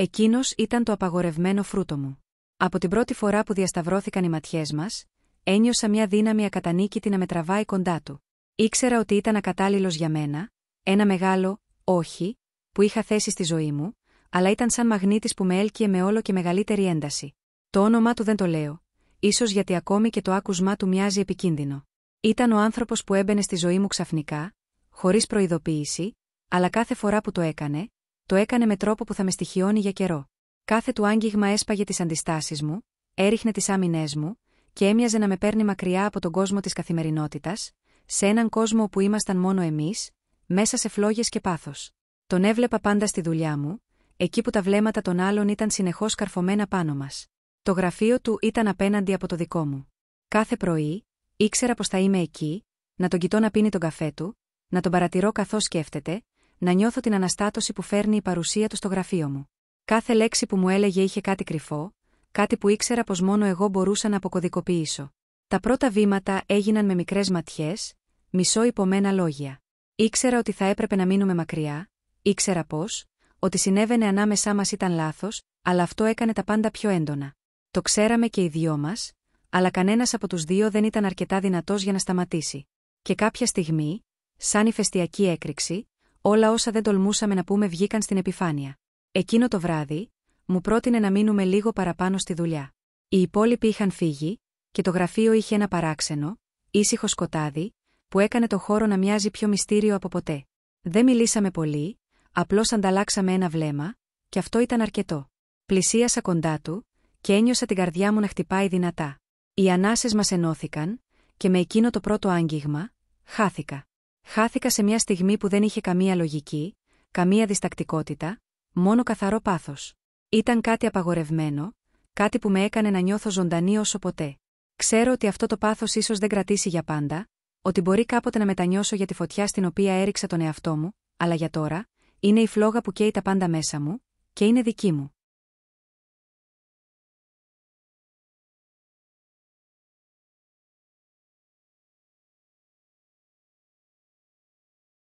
Εκείνος ήταν το απαγορευμένο φρούτο μου. Από την πρώτη φορά που διασταυρώθηκαν οι ματιές μας, ένιωσα μια δύναμη ακατανίκητη να με τραβάει κοντά του. Ήξερα ότι ήταν ακατάλληλος για μένα, ένα μεγάλο «όχι» που είχα θέσει στη ζωή μου, αλλά ήταν σαν μαγνήτης που με έλκυε με όλο και μεγαλύτερη ένταση. Το όνομά του δεν το λέω, ίσως γιατί ακόμη και το άκουσμά του μοιάζει επικίνδυνο. Ήταν ο άνθρωπος που έμπαινε στη ζωή μου ξαφνικά, χωρίς προειδοποίηση, αλλά κάθε φορά που το έκανε, το έκανε με τρόπο που θα με στοιχειώνει για καιρό. Κάθε του άγγιγμα έσπαγε τις αντιστάσεις μου, έριχνε τις άμυνές μου, και έμοιαζε να με παίρνει μακριά από τον κόσμο της καθημερινότητας, σε έναν κόσμο όπου ήμασταν μόνο εμείς, μέσα σε φλόγες και πάθος. Τον έβλεπα πάντα στη δουλειά μου, εκεί που τα βλέμματα των άλλων ήταν συνεχώς καρφωμένα πάνω μας. Το γραφείο του ήταν απέναντι από το δικό μου. Κάθε πρωί, ήξερα πως θα είμαι εκεί, να τον κοιτώ να πίνει τον καφέ του, να τον παρατηρώ καθώς σκέφτεται, να νιώθω την αναστάτωση που φέρνει η παρουσία του στο γραφείο μου. Κάθε λέξη που μου έλεγε είχε κάτι κρυφό, κάτι που ήξερα πως μόνο εγώ μπορούσα να αποκωδικοποιήσω. Τα πρώτα βήματα έγιναν με μικρές ματιές, μισό υπομένα λόγια. Ήξερα ότι θα έπρεπε να μείνουμε μακριά, ήξερα πως, ότι συνέβαινε ανάμεσά μας ήταν λάθος, αλλά αυτό έκανε τα πάντα πιο έντονα. Το ξέραμε και οι δυο μας, αλλά κανένας από τους δύο δεν ήταν αρκετά δυνατός για να σταματήσει. Και κάποια στιγμή, σαν ηφαιστιακή έκρηξη, Όλα όσα δεν τολμούσαμε να πούμε βγήκαν στην επιφάνεια. Εκείνο το βράδυ, μου πρότεινε να μείνουμε λίγο παραπάνω στη δουλειά. Οι υπόλοιποι είχαν φύγει, και το γραφείο είχε ένα παράξενο, ήσυχο σκοτάδι, που έκανε το χώρο να μοιάζει πιο μυστήριο από ποτέ. Δεν μιλήσαμε πολύ, απλώς ανταλλάξαμε ένα βλέμμα, και αυτό ήταν αρκετό. Πλησίασα κοντά του, και ένιωσα την καρδιά μου να χτυπάει δυνατά. Οι ανάσες μας ενώθηκαν, και με εκείνο το πρώτο άγγιγμα, χάθηκα. Χάθηκα σε μια στιγμή που δεν είχε καμία λογική, καμία διστακτικότητα, μόνο καθαρό πάθος. Ήταν κάτι απαγορευμένο, κάτι που με έκανε να νιώθω ζωντανή όσο ποτέ. Ξέρω ότι αυτό το πάθος ίσως δεν κρατήσει για πάντα, ότι μπορεί κάποτε να μετανιώσω για τη φωτιά στην οποία έριξα τον εαυτό μου, αλλά για τώρα, είναι η φλόγα που καίει τα πάντα μέσα μου, και είναι δική μου.